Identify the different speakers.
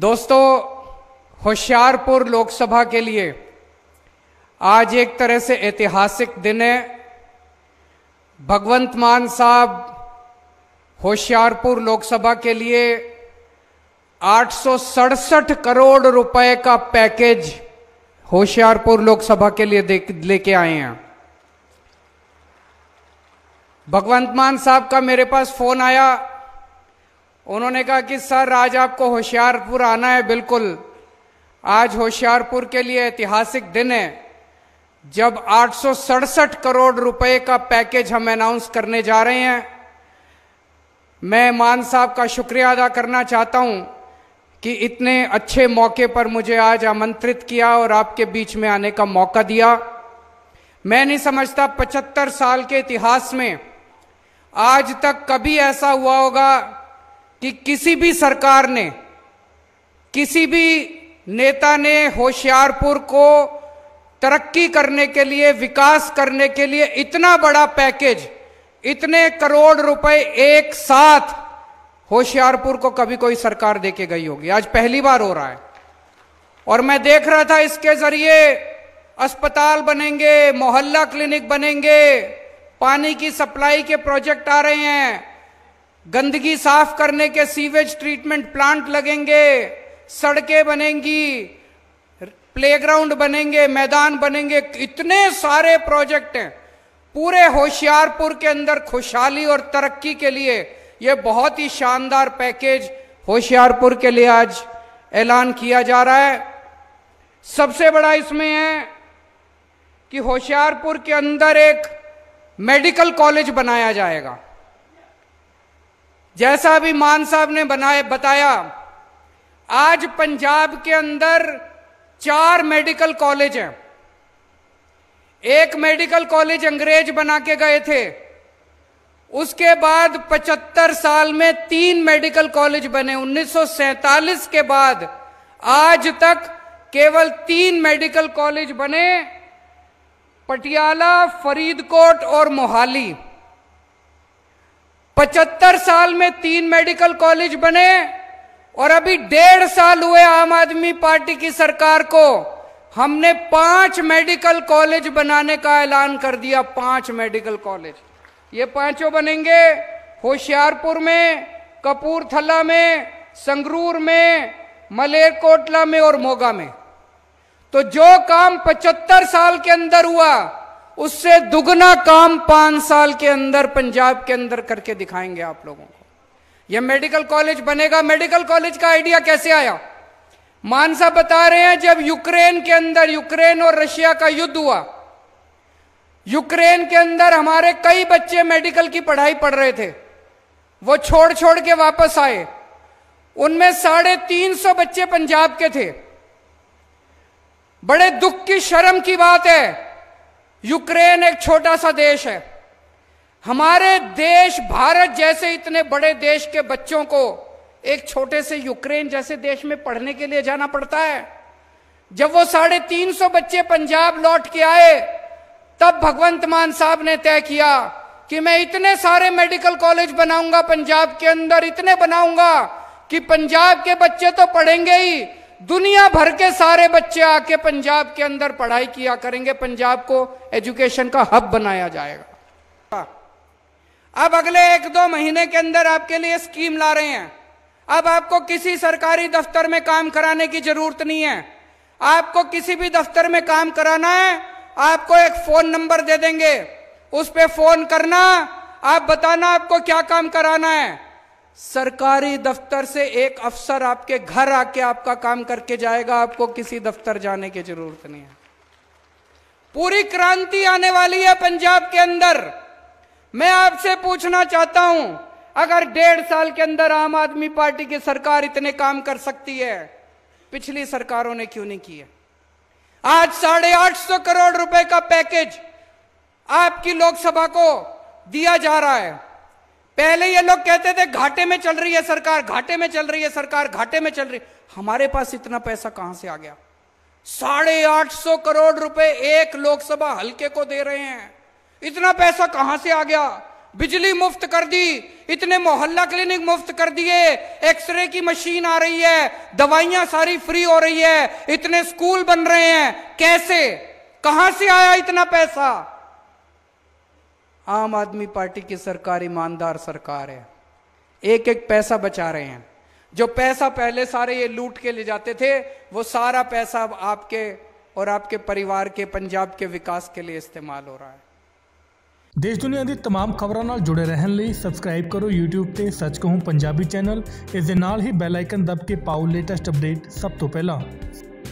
Speaker 1: दोस्तों होशियारपुर लोकसभा के लिए आज एक तरह से ऐतिहासिक दिन है भगवंत मान साहब होशियारपुर लोकसभा के लिए आठ करोड़ रुपए का पैकेज होशियारपुर लोकसभा के लिए लेके आए हैं भगवंत मान साहब का मेरे पास फोन आया उन्होंने कहा कि सर आज आपको होशियारपुर आना है बिल्कुल आज होशियारपुर के लिए ऐतिहासिक दिन है जब आठ करोड़ रुपए का पैकेज हम अनाउंस करने जा रहे हैं मैं मान साहब का शुक्रिया अदा करना चाहता हूं कि इतने अच्छे मौके पर मुझे आज आमंत्रित किया और आपके बीच में आने का मौका दिया मैं नहीं समझता पचहत्तर साल के इतिहास में आज तक कभी ऐसा हुआ होगा कि किसी भी सरकार ने किसी भी नेता ने होशियारपुर को तरक्की करने के लिए विकास करने के लिए इतना बड़ा पैकेज इतने करोड़ रुपए एक साथ होशियारपुर को कभी कोई सरकार देके गई होगी आज पहली बार हो रहा है और मैं देख रहा था इसके जरिए अस्पताल बनेंगे मोहल्ला क्लिनिक बनेंगे पानी की सप्लाई के प्रोजेक्ट आ रहे हैं गंदगी साफ करने के सीवेज ट्रीटमेंट प्लांट लगेंगे सड़कें बनेंगी प्लेग्राउंड बनेंगे मैदान बनेंगे इतने सारे प्रोजेक्ट हैं पूरे होशियारपुर के अंदर खुशहाली और तरक्की के लिए यह बहुत ही शानदार पैकेज होशियारपुर के लिए आज ऐलान किया जा रहा है सबसे बड़ा इसमें है कि होशियारपुर के अंदर एक मेडिकल कॉलेज बनाया जाएगा जैसा भी मान साहब ने बनाए बताया आज पंजाब के अंदर चार मेडिकल कॉलेज हैं एक मेडिकल कॉलेज अंग्रेज बना के गए थे उसके बाद 75 साल में तीन मेडिकल कॉलेज बने 1947 के बाद आज तक केवल तीन मेडिकल कॉलेज बने पटियाला फरीदकोट और मोहाली पचहत्तर साल में तीन मेडिकल कॉलेज बने और अभी डेढ़ साल हुए आम आदमी पार्टी की सरकार को हमने पांच मेडिकल कॉलेज बनाने का ऐलान कर दिया पांच मेडिकल कॉलेज ये पांचों बनेंगे होशियारपुर में कपूरथला में संगरूर में मलेरकोटला में और मोगा में तो जो काम 75 साल के अंदर हुआ उससे दुगना काम पांच साल के अंदर पंजाब के अंदर करके दिखाएंगे आप लोगों को यह मेडिकल कॉलेज बनेगा मेडिकल कॉलेज का आइडिया कैसे आया मानसा बता रहे हैं जब यूक्रेन के अंदर यूक्रेन और रशिया का युद्ध हुआ यूक्रेन के अंदर हमारे कई बच्चे मेडिकल की पढ़ाई पढ़ रहे थे वो छोड़ छोड़ के वापस आए उनमें साढ़े तीन सौ बच्चे पंजाब के थे बड़े दुख की शर्म की बात है यूक्रेन एक छोटा सा देश है हमारे देश भारत जैसे इतने बड़े देश के बच्चों को एक छोटे से यूक्रेन जैसे देश में पढ़ने के लिए जाना पड़ता है जब वो साढ़े तीन सौ बच्चे पंजाब लौट के आए तब भगवंत मान साहब ने तय किया कि मैं इतने सारे मेडिकल कॉलेज बनाऊंगा पंजाब के अंदर इतने बनाऊंगा कि पंजाब के बच्चे तो पढ़ेंगे ही दुनिया भर के सारे बच्चे आके पंजाब के अंदर पढ़ाई किया करेंगे पंजाब को एजुकेशन का हब बनाया जाएगा अब अगले एक दो महीने के अंदर आपके लिए स्कीम ला रहे हैं अब आपको किसी सरकारी दफ्तर में काम कराने की जरूरत नहीं है आपको किसी भी दफ्तर में काम कराना है आपको एक फोन नंबर दे देंगे उस पर फोन करना आप बताना आपको क्या काम कराना है सरकारी दफ्तर से एक अफसर आपके घर आके आपका काम करके जाएगा आपको किसी दफ्तर जाने की जरूरत नहीं है पूरी क्रांति आने वाली है पंजाब के अंदर मैं आपसे पूछना चाहता हूं अगर डेढ़ साल के अंदर आम आदमी पार्टी की सरकार इतने काम कर सकती है पिछली सरकारों ने क्यों नहीं किया आज साढ़े आठ सौ करोड़ रुपए का पैकेज आपकी लोकसभा को दिया जा रहा है पहले ये लोग कहते थे घाटे में चल रही है सरकार घाटे में चल रही है सरकार घाटे में चल रही हमारे पास इतना पैसा कहां से आ गया साढ़े आठ सौ करोड़ रुपए एक लोकसभा हल्के को दे रहे हैं इतना पैसा कहां से आ गया बिजली मुफ्त कर दी इतने मोहल्ला क्लिनिक मुफ्त कर दिए एक्सरे की मशीन आ रही है दवाइयां सारी फ्री हो रही है इतने स्कूल बन रहे हैं कैसे कहां से आया इतना पैसा आम आदमी पार्टी की सरकार ईमानदार सरकार है एक एक पैसा बचा रहे हैं जो पैसा पहले सारे ये लूट के ले जाते थे वो सारा पैसा अब आपके और आपके परिवार के पंजाब के विकास के लिए इस्तेमाल हो रहा है देश दुनिया की तमाम खबरों ਨਾਲ ਜੁੜੇ ਰਹਿਣ ਲਈ ਸਬਸਕ੍ਰਾਈਬ ਕਰੋ YouTube ਤੇ ਸੱਚ ਕਹੂੰ ਪੰਜਾਬੀ ਚੈਨਲ ਇਸ ਦੇ ਨਾਲ ਹੀ ਬੈਲ ਆਈਕਨ ਦਬ ਕੇ ਪਾਓ ਲੇਟੈਸਟ ਅਪਡੇਟ ਸਭ ਤੋਂ ਪਹਿਲਾਂ